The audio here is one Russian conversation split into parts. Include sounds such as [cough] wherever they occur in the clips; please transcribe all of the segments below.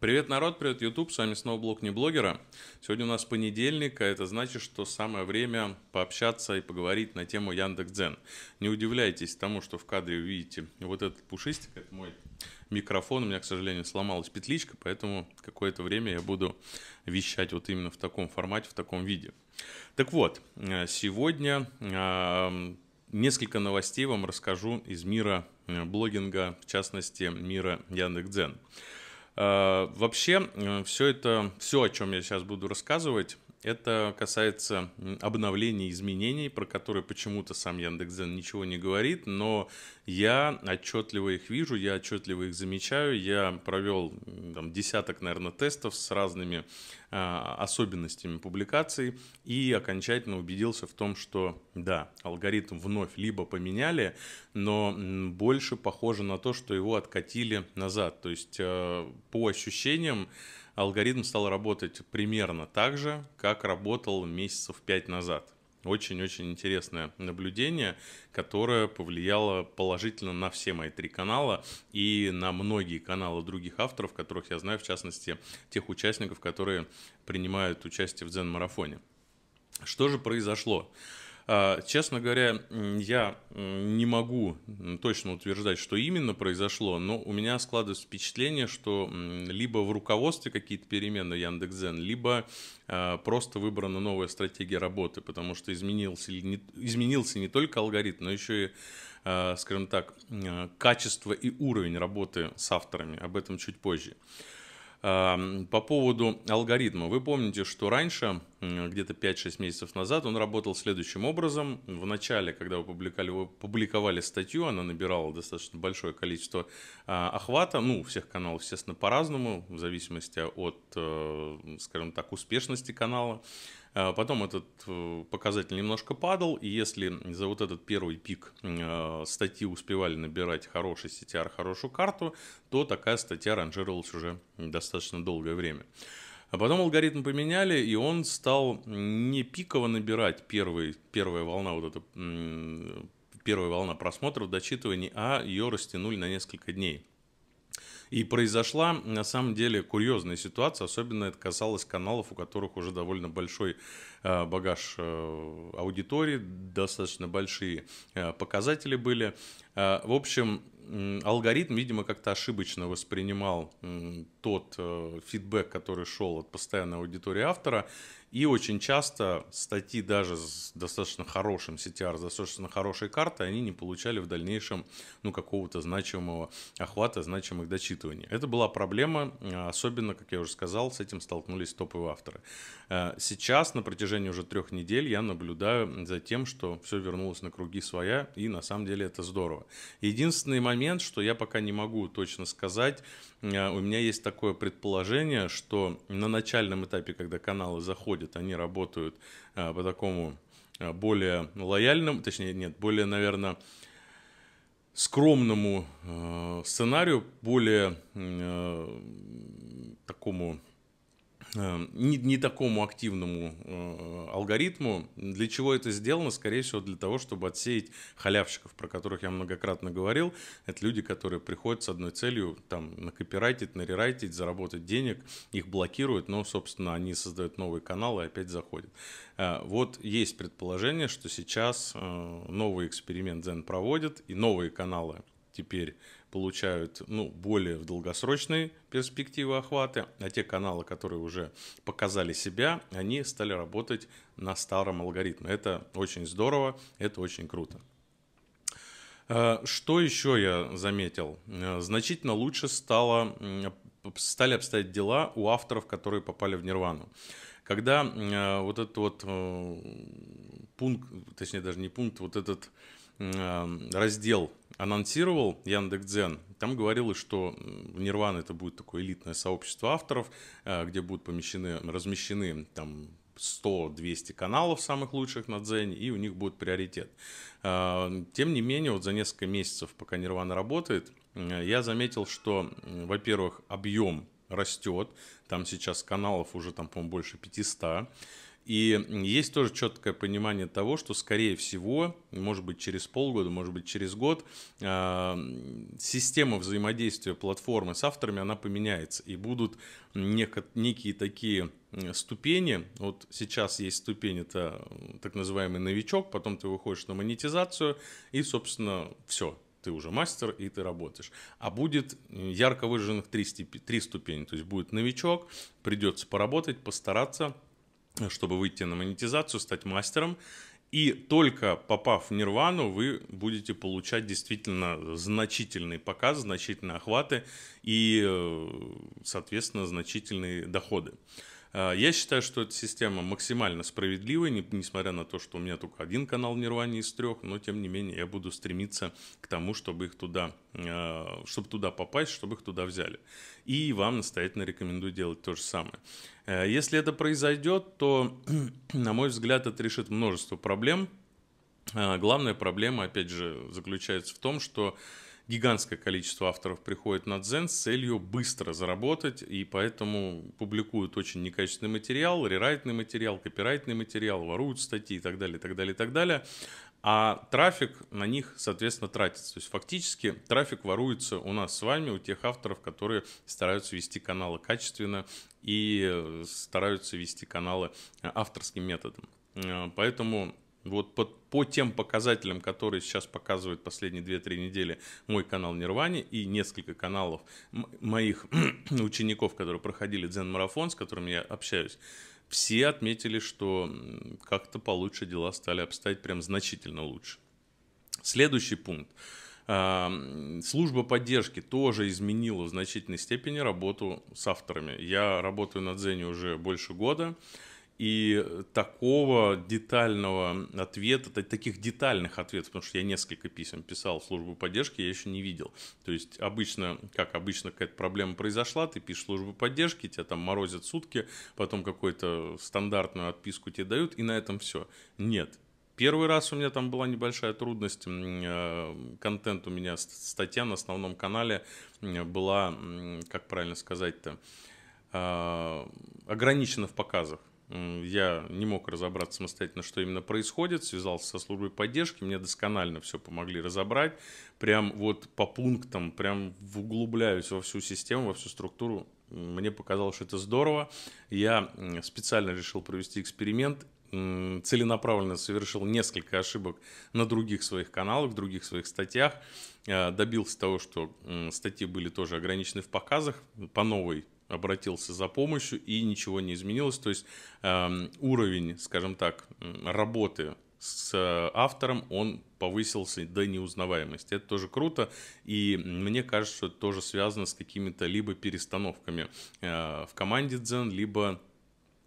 Привет, народ, привет, YouTube, с вами снова блог не блогера. Сегодня у нас понедельник, а это значит, что самое время пообщаться и поговорить на тему Яндекс.Дзен. Не удивляйтесь тому, что в кадре видите вот этот пушистик, это мой микрофон, у меня, к сожалению, сломалась петличка, поэтому какое-то время я буду вещать вот именно в таком формате, в таком виде. Так вот, э, сегодня несколько новостей вам расскажу из мира э, блогинга, в частности, мира Яндекс.Дзен. Дзен. Э, вообще, э, все это, все, о чем я сейчас буду рассказывать, это касается обновлений, изменений, про которые почему-то сам Яндекс.Дзен ничего не говорит, но я отчетливо их вижу, я отчетливо их замечаю. Я провел там, десяток, наверное, тестов с разными э, особенностями публикаций и окончательно убедился в том, что да, алгоритм вновь либо поменяли, но больше похоже на то, что его откатили назад. То есть э, по ощущениям алгоритм стал работать примерно так же, как работал месяцев пять назад. Очень-очень интересное наблюдение, которое повлияло положительно на все мои три канала и на многие каналы других авторов, которых я знаю, в частности, тех участников, которые принимают участие в дзен-марафоне. Что же произошло? А, честно говоря, я не могу точно утверждать, что именно произошло, но у меня складывается впечатление, что либо в руководстве какие-то перемены Яндекс.Зен, либо а, просто выбрана новая стратегия работы, потому что изменился, изменился не только алгоритм, но еще и а, скажем так, качество и уровень работы с авторами. Об этом чуть позже. По поводу алгоритма. Вы помните, что раньше, где-то 5-6 месяцев назад, он работал следующим образом. В начале, когда вы публиковали, вы публиковали статью, она набирала достаточно большое количество а, охвата. Ну, у всех каналов, естественно, по-разному, в зависимости от, э, скажем так, успешности канала. А потом этот э, показатель немножко падал, и если за вот этот первый пик э, статьи успевали набирать хороший CTR, хорошую карту, то такая статья ранжировалась уже достаточно долгое время. А потом алгоритм поменяли, и он стал не пиково набирать первый, первая волна вот эта первая волна просмотров, дочитываний, а ее растянули на несколько дней. И произошла, на самом деле, курьезная ситуация, особенно это касалось каналов, у которых уже довольно большой э, багаж э, аудитории, достаточно большие э, показатели были. В общем, алгоритм, видимо, как-то ошибочно воспринимал тот фидбэк, который шел от постоянной аудитории автора, и очень часто статьи даже с достаточно хорошим CTR, с достаточно хорошей картой, они не получали в дальнейшем ну, какого-то значимого охвата, значимых дочитываний. Это была проблема, а, особенно, как я уже сказал, с этим столкнулись топовые авторы. Э, сейчас, на протяжении уже трех недель, я наблюдаю за тем, что все вернулось на круги своя, и на самом деле это здорово. Единственный момент, что я пока не могу точно сказать, Э, у меня есть такое предположение, что на начальном этапе, когда каналы заходят, они работают э, по такому э, более лояльному, точнее, нет, более, наверное, скромному сценарию, более такому Э, не, не такому активному э, алгоритму. Для чего это сделано? Скорее всего, для того, чтобы отсеять халявщиков, про которых я многократно говорил. Это люди, которые приходят с одной целью там накопирайтить, нарерайтить, заработать денег, их блокируют, но, собственно, они создают новые каналы и опять заходят. Э, вот есть предположение, что сейчас э, новый эксперимент Zen проводит и новые каналы теперь получают ну, более в долгосрочной перспективе охваты, а те каналы, которые уже показали себя, они стали работать на старом алгоритме. Это очень здорово, это очень круто. Э, что еще я заметил? Э, значительно лучше стало, стали обстоять дела у авторов, которые попали в нирвану. Когда э, вот этот вот пункт, точнее даже не пункт, вот этот раздел анонсировал Яндекс.Дзен, там говорилось, что Нирвана это будет такое элитное сообщество авторов, э, где будут помещены, размещены там 100-200 каналов самых лучших на Дзене, и у них будет приоритет. Э, тем не менее, вот за несколько месяцев, пока Нирвана работает, э, я заметил, что, во-первых, объем растет, там сейчас каналов уже, там, по-моему, больше 500, и есть тоже четкое понимание того, что, скорее всего, может быть, через полгода, может быть, через год, а, система взаимодействия платформы с авторами, она поменяется. И будут некие такие ступени. Вот сейчас есть ступень, это так называемый новичок, потом ты выходишь на монетизацию, и, собственно, все, ты уже мастер и ты работаешь. А будет ярко выраженных три, степи, три ступени. То есть будет новичок, придется поработать, постараться – чтобы выйти на монетизацию, стать мастером. И только попав в нирвану, вы будете получать действительно значительный показ, значительные охваты и, э, соответственно, значительные доходы. Э, я считаю, что эта система максимально справедливая, несмотря на то, что у меня только один канал в Нирване из трех, но тем не менее я буду стремиться к тому, чтобы их туда, э, чтобы туда попасть, чтобы их туда взяли. И вам настоятельно рекомендую делать то же самое. Э, если это произойдет, то, [clears throat] на мой взгляд, это решит множество проблем. Главная проблема, опять же, заключается в том, что гигантское количество авторов приходит на дзен с целью быстро заработать, и поэтому публикуют очень некачественный материал, рерайтный материал, копирайтный материал, воруют статьи и так далее, и так далее, и так далее. А трафик на них, соответственно, тратится. То есть фактически трафик воруется у нас с вами, у тех авторов, которые стараются вести каналы качественно и э, стараются вести каналы э, авторским методом. Э, поэтому вот по, по тем показателям, которые сейчас показывают последние 2-3 недели мой канал Нирвани и несколько каналов моих [clears throat] учеников, которые проходили дзен-марафон, с которыми я общаюсь, все отметили, что как-то получше дела стали обстоять прям значительно лучше. Следующий пункт. А, служба поддержки тоже изменила в значительной степени работу с авторами. Я работаю на Дзене уже больше года. И такого детального ответа, таких детальных ответов, потому что я несколько писем писал в службу поддержки, я еще не видел. То есть обычно, как обычно какая-то проблема произошла, ты пишешь службу поддержки, тебя там морозят сутки, потом какую-то стандартную отписку тебе дают, и на этом все. Нет, Первый раз у меня там была небольшая трудность. А, контент у меня, статья на основном канале была, как правильно сказать-то, а, ограничена в показах. Я не мог разобраться самостоятельно, что именно происходит. Связался со службой поддержки, мне досконально все помогли разобрать. Прям вот по пунктам, прям углубляюсь во всю систему, во всю структуру. Мне показалось, что это здорово. Я специально решил провести эксперимент целенаправленно совершил несколько ошибок на других своих каналах, в других своих статьях. Э, добился того, что статьи были тоже ограничены в показах по новой обратился за помощью, и ничего не изменилось. То есть э, уровень, скажем так, работы с э, автором, он повысился до неузнаваемости. Это тоже круто, и мне кажется, что это тоже связано с какими-то либо перестановками э, в команде Дзен, либо,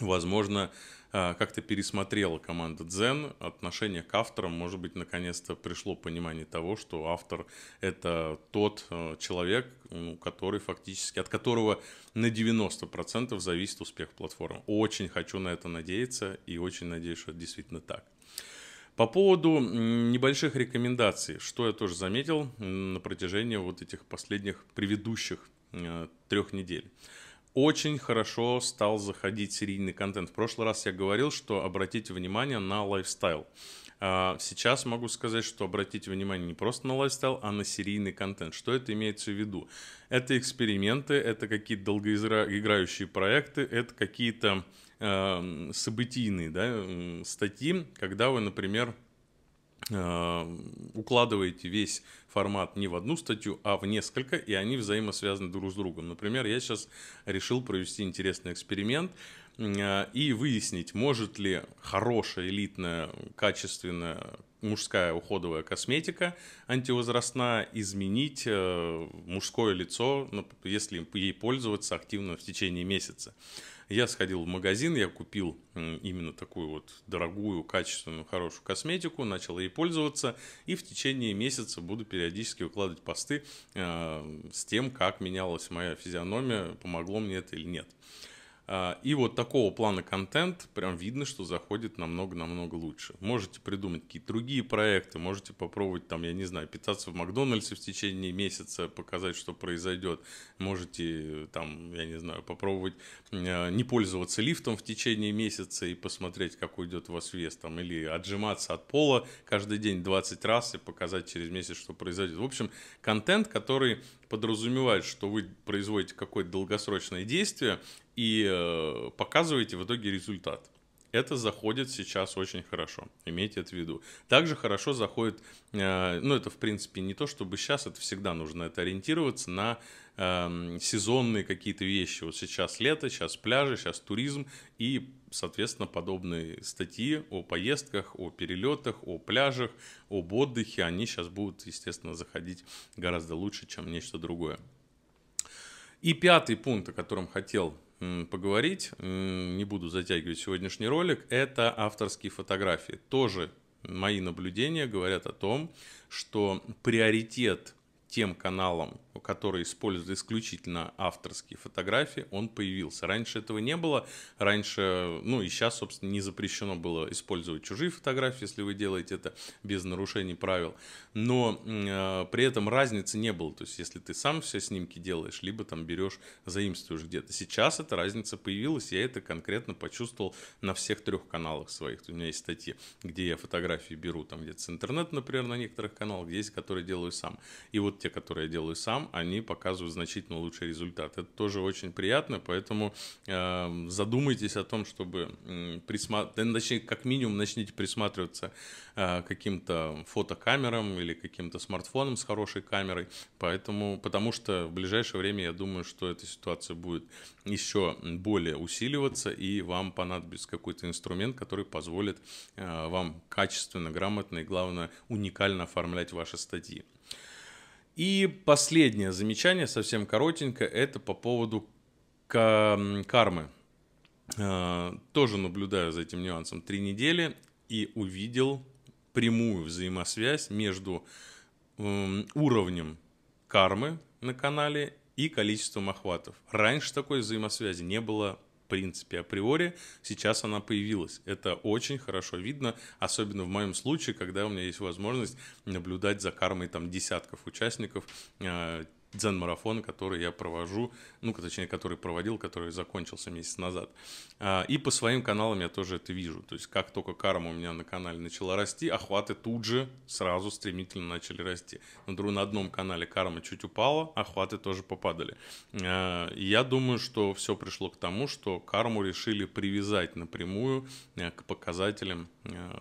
возможно, а, как-то пересмотрела команда Дзен отношение к авторам. Может быть, наконец-то пришло понимание того, что автор — это тот э, человек, ну, который фактически, от которого на 90% зависит успех платформы. Очень хочу на это надеяться и очень надеюсь, что это действительно так. По поводу небольших рекомендаций, что я тоже заметил на протяжении вот этих последних предыдущих э, трех недель очень хорошо стал заходить серийный контент. В прошлый раз я говорил, что обратите внимание на лайфстайл. А, сейчас могу сказать, что обратите внимание не просто на лайфстайл, а на серийный контент. Что это имеется в виду? Это эксперименты, это какие-то долгоиграющие проекты, это какие-то э, событийные да, статьи, когда вы, например, Э, укладываете весь формат не в одну статью, а в несколько, и они взаимосвязаны друг с другом. Например, я сейчас решил провести интересный эксперимент э, и выяснить, может ли хорошая, элитная, качественная мужская уходовая косметика антивозрастная изменить э, мужское лицо, если ей пользоваться активно в течение месяца. Я сходил в магазин, я купил именно такую вот дорогую, качественную, хорошую косметику, начал ей пользоваться, и в течение месяца буду периодически выкладывать посты э, с тем, как менялась моя физиономия, помогло мне это или нет. А, и вот такого плана контент прям видно, что заходит намного-намного лучше. Можете придумать какие-то другие проекты, можете попробовать там, я не знаю, питаться в Макдональдсе в течение месяца, показать, что произойдет. Можете там, я не знаю, попробовать а, не пользоваться лифтом в течение месяца и посмотреть, как уйдет у вас вес там, или отжиматься от пола каждый день 20 раз и показать через месяц, что произойдет. В общем, контент, который подразумевает, что вы производите какое-то долгосрочное действие и э, показываете в итоге результат. Это заходит сейчас очень хорошо, имейте это в виду. Также хорошо заходит, э, ну это в принципе не то, чтобы сейчас, это всегда нужно это ориентироваться на эм, сезонные какие-то вещи. Вот сейчас лето, сейчас пляжи, сейчас туризм и, соответственно, подобные статьи о поездках, о перелетах, о пляжах, об отдыхе, они сейчас будут, естественно, заходить гораздо лучше, чем нечто другое. И пятый пункт, о котором хотел поговорить, не буду затягивать сегодняшний ролик, это авторские фотографии. Тоже мои наблюдения говорят о том, что приоритет тем каналам, которые используют исключительно авторские фотографии, он появился. Раньше этого не было. Раньше, ну и сейчас, собственно, не запрещено было использовать чужие фотографии, если вы делаете это без нарушений правил. Но э, при этом разницы не было. То есть, если ты сам все снимки делаешь, либо там берешь, заимствуешь где-то. Сейчас эта разница появилась. Я это конкретно почувствовал на всех трех каналах своих. У меня есть статьи, где я фотографии беру там где-то с интернета, например, на некоторых каналах, где есть, которые делаю сам. И вот вот те, которые я делаю сам, они показывают значительно лучший результат. Это тоже очень приятно, поэтому э, задумайтесь о том, чтобы э, присматривать, точнее, как минимум начните присматриваться э, каким-то фотокамерам или каким-то смартфоном с хорошей камерой, поэтому, потому что в ближайшее время я думаю, что эта ситуация будет еще более усиливаться, и вам понадобится какой-то инструмент, который позволит э, вам качественно, грамотно и, главное, уникально оформлять ваши статьи. И последнее замечание, совсем коротенько, это по поводу кармы. А, тоже наблюдаю за этим нюансом три недели и увидел прямую взаимосвязь между эм, уровнем кармы на канале и количеством охватов. Раньше такой взаимосвязи не было принципе, априори, сейчас она появилась. Это очень хорошо видно, особенно в моем случае, когда у меня есть возможность наблюдать за кармой там десятков участников а, дзен-марафон, который я провожу, ну, точнее, который проводил, который закончился месяц назад. А, и по своим каналам я тоже это вижу. То есть, как только карма у меня на канале начала расти, охваты тут же сразу стремительно начали расти. На одном канале карма чуть упала, охваты тоже попадали. А, я думаю, что все пришло к тому, что карму решили привязать напрямую э, к показателям э,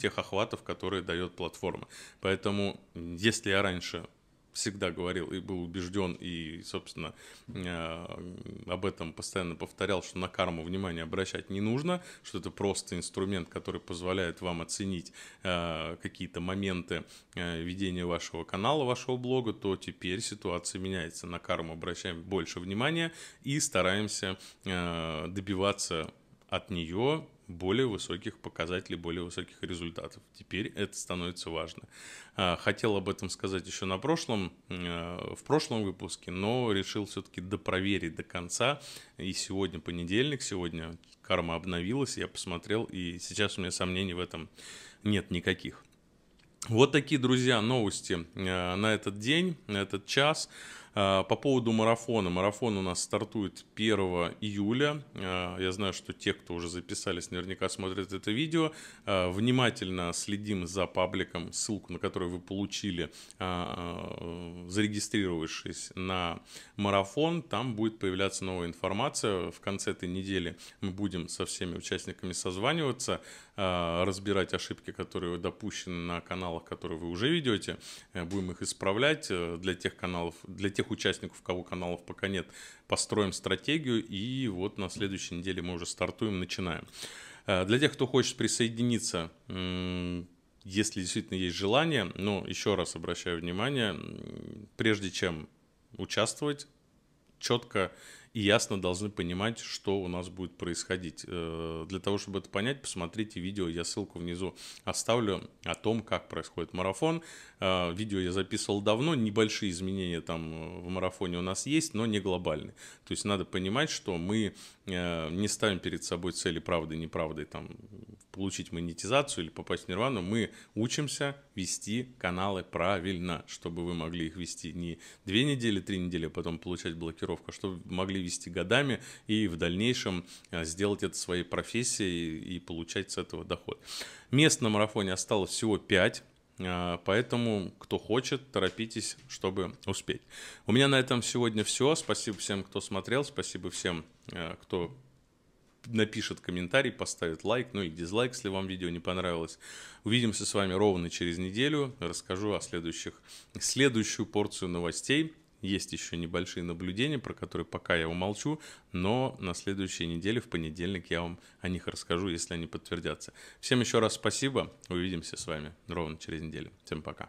тех охватов, которые дает платформа. Поэтому, если я раньше всегда говорил и был убежден, и, собственно, э, об этом постоянно повторял, что на карму внимание обращать не нужно, что это просто инструмент, который позволяет вам оценить э, какие-то моменты э, ведения вашего канала, вашего блога, то теперь ситуация меняется. На карму обращаем больше внимания и стараемся добиваться от нее более высоких показателей, более высоких результатов. Теперь это становится важно. А, хотел об этом сказать еще на прошлом, э, в прошлом выпуске, но решил все-таки допроверить до конца. И сегодня понедельник, сегодня карма обновилась, я посмотрел, и сейчас у меня сомнений в этом нет никаких. Вот такие, друзья, новости э, на этот день, на этот час. А, по поводу марафона. Марафон у нас стартует 1 июля. А, я знаю, что те, кто уже записались, наверняка смотрят это видео. А, внимательно следим за пабликом, ссылку на который вы получили, зарегистрировавшись на марафон. Там будет появляться новая информация. В конце этой недели мы будем со всеми участниками созваниваться. А, разбирать ошибки, которые допущены на каналах, которые вы уже ведете. Э, будем их исправлять э, для тех каналов, для тех участников, кого каналов пока нет. Построим стратегию и вот на следующей неделе мы уже стартуем, начинаем. Э, для тех, кто хочет присоединиться, если действительно есть желание, но еще раз обращаю внимание, прежде чем участвовать, четко и ясно должны понимать, что у нас будет происходить. Э, для того, чтобы это понять, посмотрите видео, я ссылку внизу оставлю о том, как происходит марафон. Э, видео я записывал давно, небольшие изменения там э, в марафоне у нас есть, но не глобальные. То есть надо понимать, что мы не ставим перед собой цели правды, неправды, там получить монетизацию или попасть в нирвану, мы учимся вести каналы правильно, чтобы вы могли их вести не две недели, три недели, а потом получать блокировку, а чтобы могли вести годами и в дальнейшем э, сделать это своей профессией и получать с этого доход. Мест на марафоне осталось всего пять, э, Поэтому, кто хочет, торопитесь, чтобы успеть. У меня на этом сегодня все. Спасибо всем, кто смотрел. Спасибо всем, э, кто напишет комментарий, поставит лайк, ну и дизлайк, если вам видео не понравилось. Увидимся с вами ровно через неделю. Расскажу о следующих, следующую порцию новостей. Есть еще небольшие наблюдения, про которые пока я умолчу, но на следующей неделе, в понедельник, я вам о них расскажу, если они подтвердятся. Всем еще раз спасибо. Увидимся с вами ровно через неделю. Всем пока.